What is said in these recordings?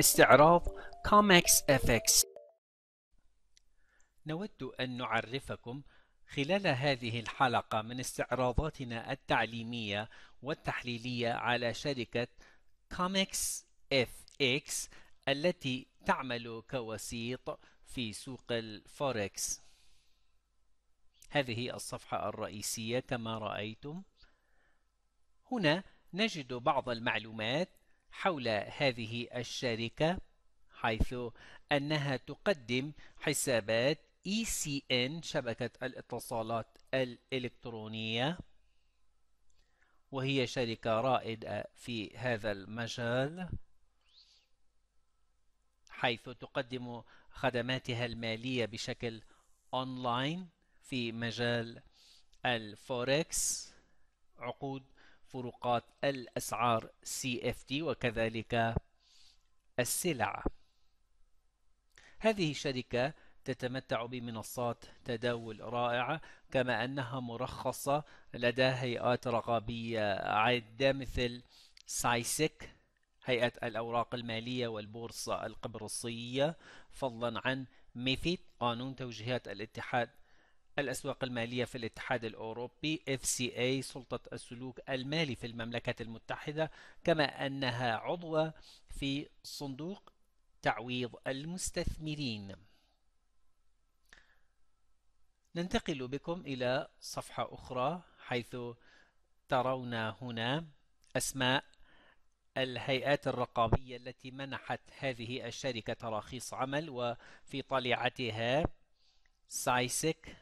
استعراض كومكس اكس نود أن نعرفكم خلال هذه الحلقة من استعراضاتنا التعليمية والتحليلية على شركة كومكس اكس التي تعمل كوسيط في سوق الفوركس هذه الصفحة الرئيسية كما رأيتم هنا نجد بعض المعلومات حول هذه الشركة حيث أنها تقدم حسابات ECN شبكة الاتصالات الإلكترونية وهي شركة رائدة في هذا المجال حيث تقدم خدماتها المالية بشكل أونلاين في مجال الفوركس عقود فروقات الأسعار CFD وكذلك السلع هذه الشركة تتمتع بمنصات تداول رائعة كما أنها مرخصة لدى هيئات رقابية عدة مثل سايسك هيئة الأوراق المالية والبورصة القبرصية فضلا عن ميفيت قانون توجيهات الاتحاد الأسواق المالية في الاتحاد الأوروبي FCA سلطة السلوك المالي في المملكة المتحدة كما أنها عضوة في صندوق تعويض المستثمرين ننتقل بكم إلى صفحة أخرى حيث ترون هنا أسماء الهيئات الرقابية التي منحت هذه الشركة تراخيص عمل وفي طليعتها سايسك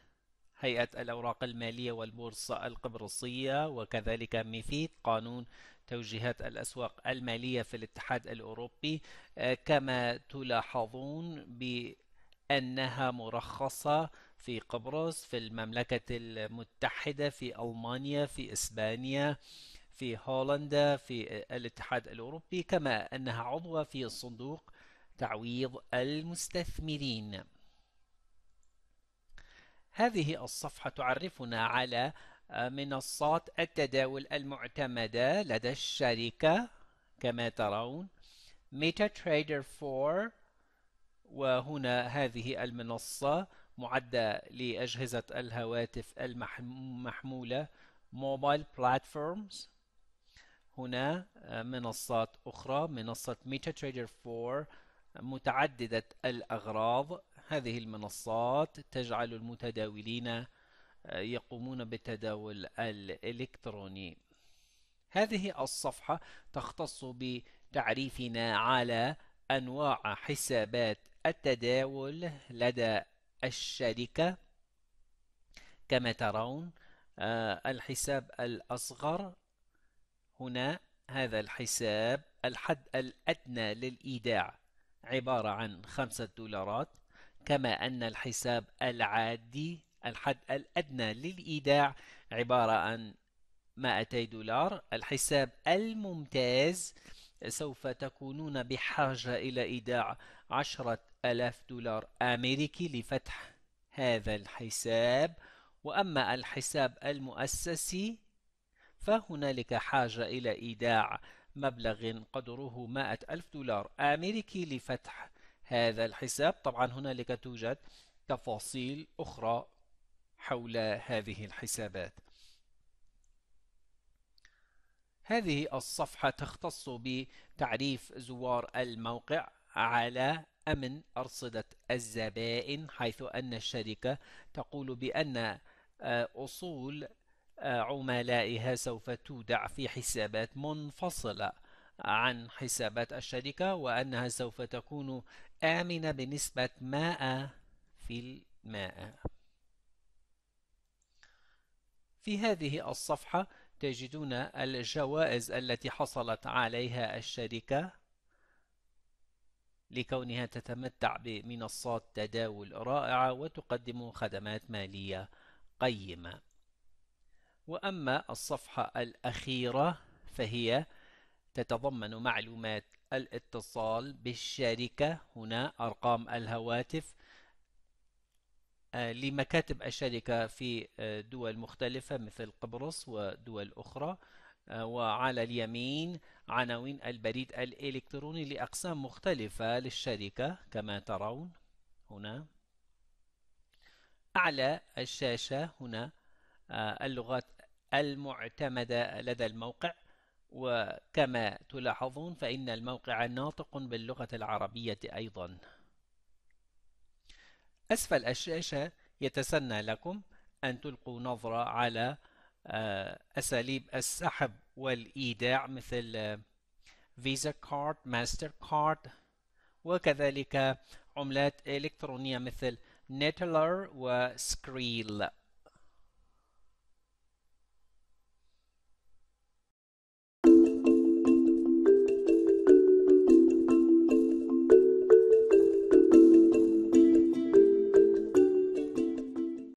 هيئة الأوراق المالية والبورصة القبرصية وكذلك ميفيد قانون توجيهات الأسواق المالية في الاتحاد الأوروبي آه، كما تلاحظون بأنها مرخصة في قبرص في المملكة المتحدة في ألمانيا في إسبانيا في هولندا في الاتحاد الأوروبي كما أنها عضوة في صندوق تعويض المستثمرين هذه الصفحة تعرفنا على آه، منصات التداول المعتمدة لدى الشركة كما ترون ميتا تريدر 4 وهنا هذه المنصة معدة لأجهزة الهواتف المحمولة موبايل بلاتفورمز هنا آه، منصات أخرى منصة ميتا تريدر 4 متعددة الأغراض هذه المنصات تجعل المتداولين آه، يقومون بالتداول الإلكتروني هذه الصفحة تختص بتعريفنا على أنواع حسابات التداول لدى الشركة كما ترون آه، الحساب الأصغر هنا هذا الحساب الحد الأدنى للإيداع عبارة عن خمسة دولارات كما أن الحساب العادي الحد الأدنى للإيداع عبارة عن 200 دولار الحساب الممتاز سوف تكونون بحاجة إلى إيداع عشرة ألاف دولار أمريكي لفتح هذا الحساب وأما الحساب المؤسسي فهنالك حاجة إلى إيداع مبلغ قدره مائة ألف دولار أمريكي لفتح هذا الحساب طبعا هنالك توجد تفاصيل أخرى حول هذه الحسابات هذه الصفحة تختص بتعريف زوار الموقع على أمن أرصدة الزبائن حيث أن الشركة تقول بأن آه، أصول آه، عملائها سوف تودع في حسابات منفصلة عن حسابات الشركة وأنها سوف تكون آمنة بنسبة 100 في المائة في هذه الصفحة تجدون الجوائز التي حصلت عليها الشركة لكونها تتمتع بمنصات تداول رائعة وتقدم خدمات مالية قيمة وأما الصفحة الأخيرة فهي تتضمن معلومات الاتصال بالشركة هنا أرقام الهواتف آه، لمكاتب الشركة في آه، دول مختلفة مثل قبرص ودول أخرى آه، وعلى اليمين عناوين البريد الإلكتروني لأقسام مختلفة للشركة كما ترون هنا أعلى الشاشة هنا اللغات المعتمدة لدى الموقع وكما تلاحظون فإن الموقع ناطق باللغة العربية أيضا أسفل الشاشة يتسنى لكم أن تلقوا نظرة على آه، أساليب السحب والإيداع مثل فيزا كارد ماستر كارد وكذلك عملات إلكترونية مثل نيتلر وسكريل